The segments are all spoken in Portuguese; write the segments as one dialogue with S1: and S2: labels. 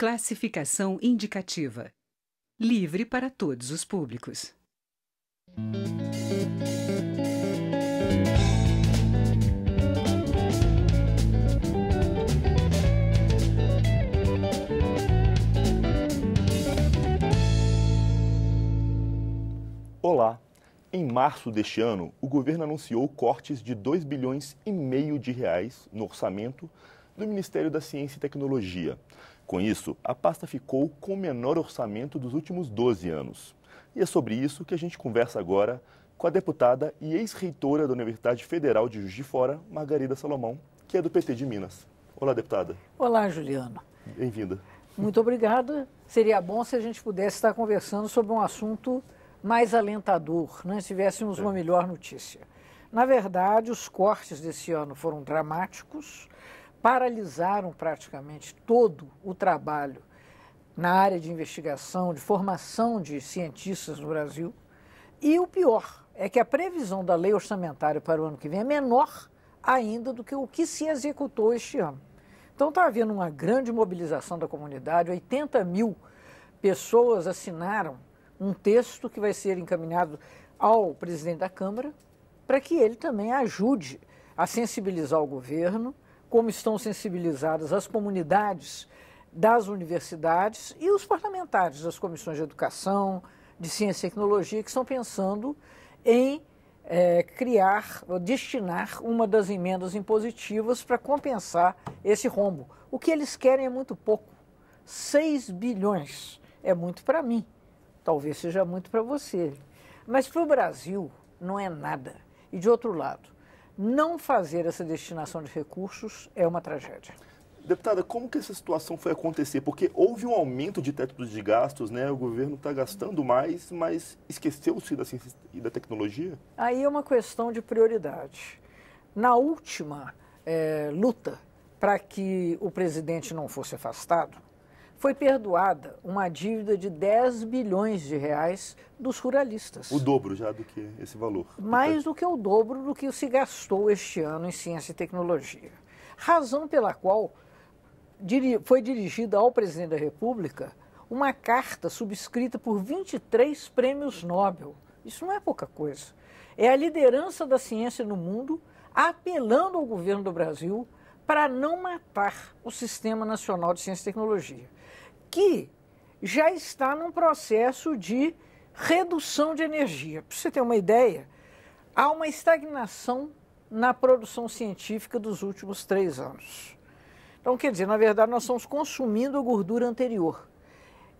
S1: Classificação indicativa. Livre para todos os públicos.
S2: Olá. Em março deste ano, o governo anunciou cortes de 2 bilhões e meio de reais no orçamento do Ministério da Ciência e Tecnologia. Com isso, a pasta ficou com o menor orçamento dos últimos 12 anos. E é sobre isso que a gente conversa agora com a deputada e ex-reitora da Universidade Federal de Juiz de Fora, Margarida Salomão, que é do PT de Minas. Olá, deputada.
S1: Olá, Juliana. Bem-vinda. Muito obrigada. Seria bom se a gente pudesse estar conversando sobre um assunto mais alentador, né? se tivéssemos é. uma melhor notícia. Na verdade, os cortes desse ano foram dramáticos paralisaram praticamente todo o trabalho na área de investigação, de formação de cientistas no Brasil. E o pior é que a previsão da lei orçamentária para o ano que vem é menor ainda do que o que se executou este ano. Então está havendo uma grande mobilização da comunidade, 80 mil pessoas assinaram um texto que vai ser encaminhado ao presidente da Câmara para que ele também ajude a sensibilizar o governo como estão sensibilizadas as comunidades das universidades e os parlamentares das comissões de educação, de ciência e tecnologia, que estão pensando em é, criar, destinar uma das emendas impositivas para compensar esse rombo. O que eles querem é muito pouco. 6 bilhões é muito para mim, talvez seja muito para você. Mas para o Brasil não é nada. E de outro lado, não fazer essa destinação de recursos é uma tragédia.
S2: Deputada, como que essa situação foi acontecer? Porque houve um aumento de teto de gastos, né? O governo está gastando mais, mas esqueceu-se da ciência e da tecnologia?
S1: Aí é uma questão de prioridade. Na última é, luta para que o presidente não fosse afastado, foi perdoada uma dívida de 10 bilhões de reais dos ruralistas. O
S2: dobro já do que esse valor.
S1: Mais do que o dobro do que se gastou este ano em ciência e tecnologia. Razão pela qual foi dirigida ao presidente da República uma carta subscrita por 23 prêmios Nobel. Isso não é pouca coisa. É a liderança da ciência no mundo apelando ao governo do Brasil para não matar o Sistema Nacional de Ciência e Tecnologia, que já está num processo de redução de energia. Para você ter uma ideia, há uma estagnação na produção científica dos últimos três anos. Então, quer dizer, na verdade, nós estamos consumindo a gordura anterior.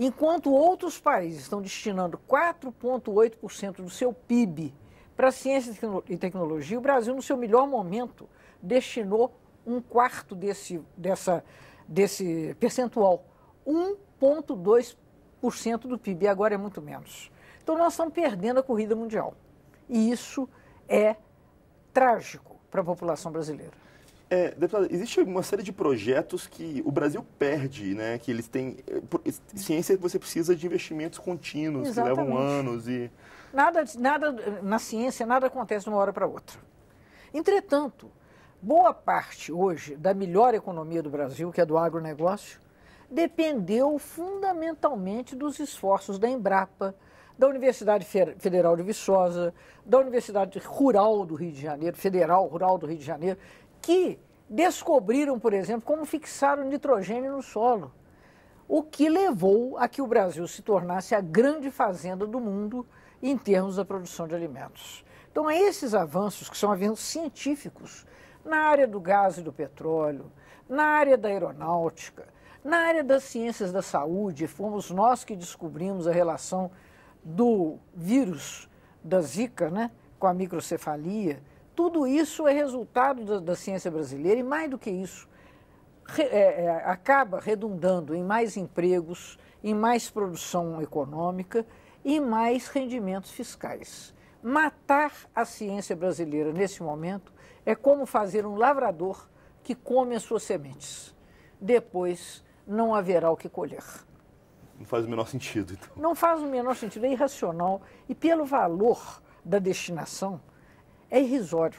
S1: Enquanto outros países estão destinando 4,8% do seu PIB para ciência e tecnologia, o Brasil, no seu melhor momento, destinou um quarto desse, dessa, desse percentual. 1,2% do PIB, agora é muito menos. Então nós estamos perdendo a corrida mundial. E isso é trágico para a população brasileira.
S2: É, deputada, existe uma série de projetos que o Brasil perde, né? Que eles têm. Eh, eh, ciência você precisa de investimentos contínuos, Exatamente. que levam anos e.
S1: Nada, nada, na ciência, nada acontece de uma hora para outra. Entretanto, Boa parte hoje da melhor economia do Brasil, que é do agronegócio, dependeu fundamentalmente dos esforços da Embrapa, da Universidade Federal de Viçosa, da Universidade Rural do Rio de Janeiro, Federal Rural do Rio de Janeiro, que descobriram, por exemplo, como fixar o nitrogênio no solo, o que levou a que o Brasil se tornasse a grande fazenda do mundo em termos da produção de alimentos. Então, é esses avanços, que são avanços científicos, na área do gás e do petróleo, na área da aeronáutica, na área das ciências da saúde, fomos nós que descobrimos a relação do vírus da Zika né, com a microcefalia. Tudo isso é resultado da, da ciência brasileira e, mais do que isso, re, é, é acaba redundando em mais empregos, em mais produção econômica e mais rendimentos fiscais. Matar a ciência brasileira nesse momento é como fazer um lavrador que come as suas sementes. Depois não haverá o que colher.
S2: Não faz o menor sentido, então.
S1: Não faz o menor sentido, é irracional. E pelo valor da destinação, é irrisório.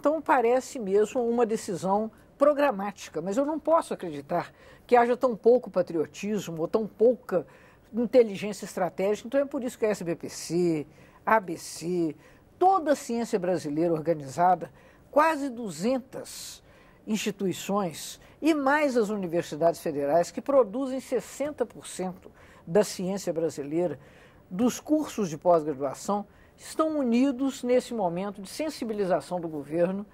S1: Então parece mesmo uma decisão programática, mas eu não posso acreditar que haja tão pouco patriotismo ou tão pouca inteligência estratégica. Então é por isso que a SBPC, a ABC, toda a ciência brasileira organizada quase 200 instituições e mais as universidades federais, que produzem 60% da ciência brasileira, dos cursos de pós-graduação, estão unidos nesse momento de sensibilização do governo,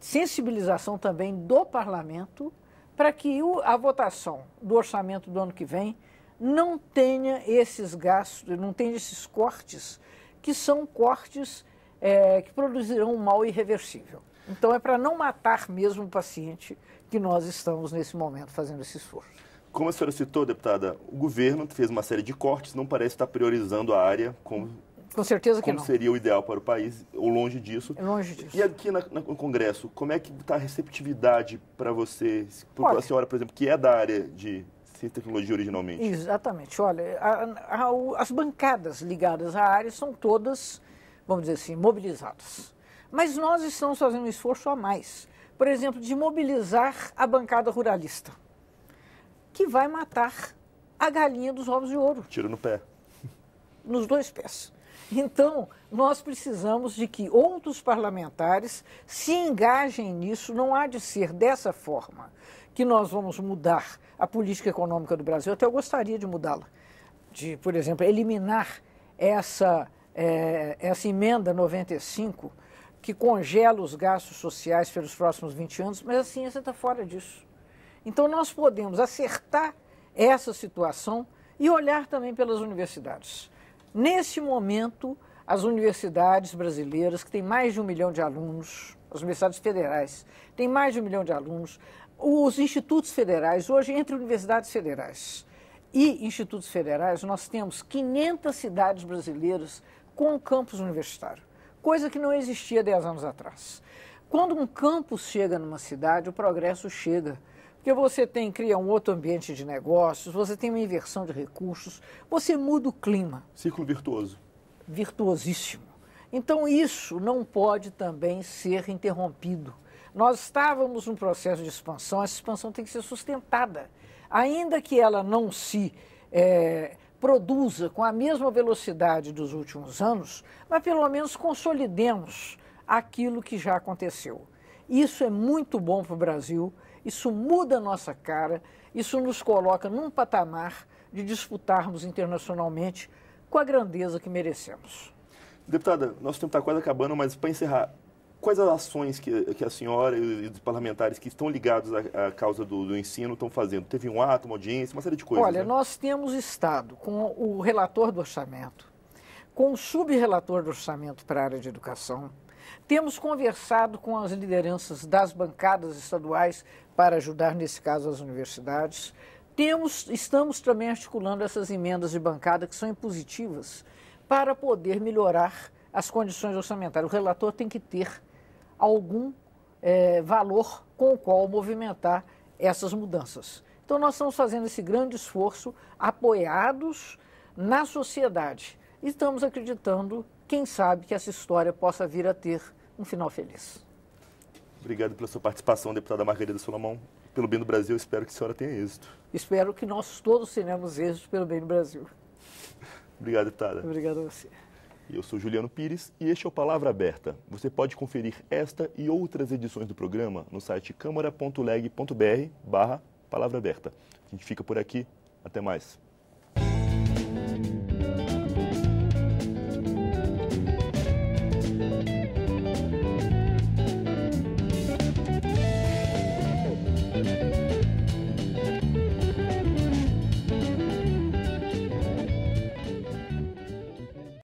S1: sensibilização também do parlamento, para que a votação do orçamento do ano que vem não tenha esses gastos, não tenha esses cortes, que são cortes é, que produzirão um mal irreversível. Então, é para não matar mesmo o paciente que nós estamos, nesse momento, fazendo esse esforço.
S2: Como a senhora citou, deputada, o governo fez uma série de cortes, não parece estar priorizando a área como
S1: com certeza que como não.
S2: seria o ideal para o país, ou longe disso. É longe disso. E aqui na, na, no Congresso, como é que está a receptividade para você, para a senhora, por exemplo, que é da área de ciência e tecnologia originalmente?
S1: Exatamente. Olha, a, a, as bancadas ligadas à área são todas, vamos dizer assim, mobilizadas. Mas nós estamos fazendo um esforço a mais, por exemplo, de mobilizar a bancada ruralista, que vai matar a galinha dos ovos de ouro. Tiro no pé. Nos dois pés. Então, nós precisamos de que outros parlamentares se engajem nisso. Não há de ser dessa forma que nós vamos mudar a política econômica do Brasil. Até eu gostaria de mudá-la. De, por exemplo, eliminar essa, é, essa emenda 95 que congela os gastos sociais pelos próximos 20 anos, mas a ciência está fora disso. Então, nós podemos acertar essa situação e olhar também pelas universidades. Nesse momento, as universidades brasileiras, que têm mais de um milhão de alunos, as universidades federais, têm mais de um milhão de alunos, os institutos federais, hoje entre universidades federais e institutos federais, nós temos 500 cidades brasileiras com campus universitário coisa que não existia 10 anos atrás. Quando um campus chega numa cidade, o progresso chega. Porque você tem cria um outro ambiente de negócios, você tem uma inversão de recursos, você muda o clima. Ciclo virtuoso. Virtuosíssimo. Então isso não pode também ser interrompido. Nós estávamos num processo de expansão, essa expansão tem que ser sustentada. Ainda que ela não se é, produza com a mesma velocidade dos últimos anos, mas pelo menos consolidemos aquilo que já aconteceu. Isso é muito bom para o Brasil, isso muda a nossa cara, isso nos coloca num patamar de disputarmos internacionalmente com a grandeza que merecemos.
S2: Deputada, nosso tempo está quase acabando, mas para encerrar, quais as ações que, que a senhora e os parlamentares que estão ligados à, à causa do, do, ensino estão fazendo? Teve um ato, uma audiência, uma série de coisas. Olha, né?
S1: nós temos estado com o relator do orçamento, com o subrelator do orçamento para a área de educação, temos conversado com as lideranças das bancadas estaduais para ajudar, nesse caso, as universidades. Temos, estamos também articulando essas emendas de bancada que são impositivas para poder melhorar as condições orçamentárias. O relator tem que ter algum é, valor com o qual movimentar essas mudanças. Então, nós estamos fazendo esse grande esforço apoiados na sociedade e estamos acreditando, quem sabe, que essa história possa vir a ter um final feliz.
S2: Obrigado pela sua participação, deputada Margarida Solomão. Pelo bem do Brasil, espero que a senhora tenha êxito.
S1: Espero que nós todos tenhamos êxito pelo bem do Brasil.
S2: Obrigado, deputada. Obrigado a você. Eu sou Juliano Pires e este é o Palavra Aberta. Você pode conferir esta e outras edições do programa no site câmara.leg.br barra palavra aberta. A gente fica por aqui. Até mais.